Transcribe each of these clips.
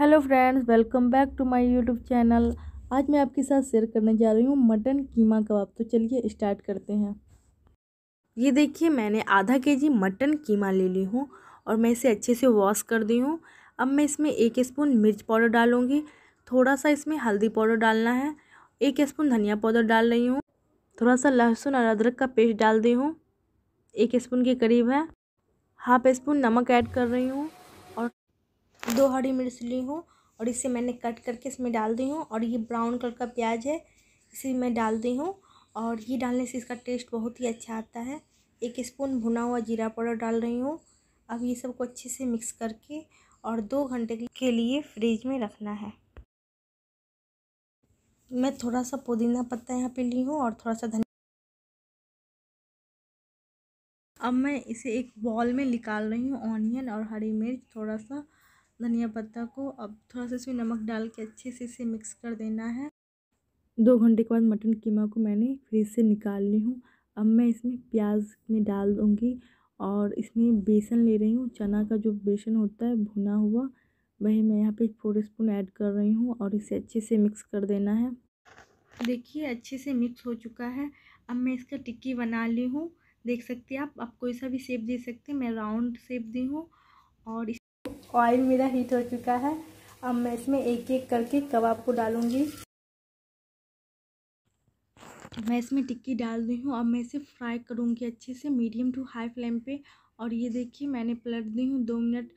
hello friends welcome back to my YouTube channel आज मैं आपके साथ शेयर करने जा रही हूँ मटन कीमा कबाब तो चलिए स्टार्ट करते हैं ये देखिए मैंने आधा के जी मटन कीमा ले ली हूँ और मैं इसे अच्छे से वॉश कर दी हूँ अब मैं इसमें एक स्पून मिर्च पाउडर डालूँगी थोड़ा सा इसमें हल्दी पाउडर डालना है एक स्पून धनिया पाउडर डाल रही हूँ थोड़ा सा लहसुन और अदरक का पेस्ट डाल दी हूँ एक स्पून के करीब है हाफ स्पून नमक ऐड कर रही हूँ दो हरी मिर्च ली हूँ और इसे मैंने कट करके इसमें डाल दी हूँ और ये ब्राउन कलर का प्याज है इसे मैं डाल दी हूँ और ये डालने से इसका टेस्ट बहुत ही अच्छा आता है एक स्पून भुना हुआ जीरा पाउडर डाल रही हूँ अब ये सबको अच्छे से मिक्स करके और दो घंटे के लिए फ्रिज में रखना है मैं थोड़ा सा पुदीना पत्ता यहाँ पे ली हूँ और थोड़ा सा धनिया अब मैं इसे एक बॉल में निकाल रही हूँ ऑनियन और हरी मिर्च थोड़ा सा धनिया पत्ता को अब थोड़ा सा इसमें नमक डाल के अच्छे से इसे मिक्स कर देना है दो घंटे के बाद मटन कीमा को मैंने फ्रिज से निकाल ली हूँ अब मैं इसमें प्याज में डाल दूँगी और इसमें बेसन ले रही हूँ चना का जो बेसन होता है भुना हुआ वही मैं यहाँ पे फोर स्पून ऐड कर रही हूँ और इसे अच्छे से मिक्स कर देना है देखिए अच्छे से मिक्स हो चुका है अब मैं इसका टिक्की बना ली हूँ देख सकते हैं आप आप कोई सा भी शेप दे सकते हैं मैं राउंड शेप दी हूँ और ऑयल मेरा हीट हो चुका है अब मैं इसमें एक एक करके कबाब को डालूँगी मैं इसमें टिक्की डाल दी हूँ अब मैं इसे फ्राई करूँगी अच्छे से मीडियम टू हाई फ्लेम पे और ये देखिए मैंने पलट दी हूँ दो मिनट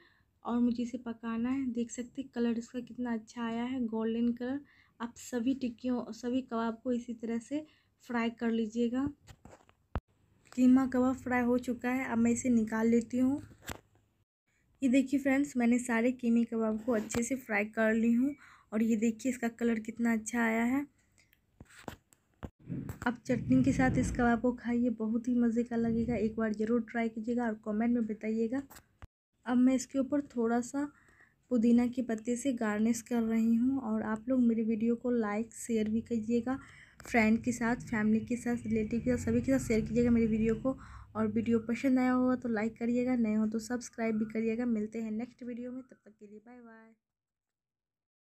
और मुझे इसे पकाना है देख सकते कलर इसका कितना अच्छा आया है गोल्डन कलर आप सभी टिक्कियों सभी कबाब को इसी तरह से फ्राई कर लीजिएगा कीमा कबाब फ्राई हो चुका है अब मैं इसे निकाल लेती हूँ ये देखिए फ्रेंड्स मैंने सारे कीमे कबाब को अच्छे से फ्राई कर ली हूँ और ये देखिए इसका कलर कितना अच्छा आया है आप चटनी के साथ इस कबाब को खाइए बहुत ही मज़े का लगेगा एक बार ज़रूर ट्राई कीजिएगा और कमेंट में बताइएगा अब मैं इसके ऊपर थोड़ा सा पुदीना के पत्ते से गार्निश कर रही हूँ और आप लोग मेरे वीडियो को लाइक शेयर भी कीजिएगा फ्रेंड के साथ फैमिली के साथ रिलेटिव के साथ सभी के साथ शेयर कीजिएगा मेरी वीडियो को और वीडियो पसंद आया होगा तो लाइक करिएगा नए हो तो सब्सक्राइब भी करिएगा मिलते हैं नेक्स्ट वीडियो में तब तक के लिए बाय बाय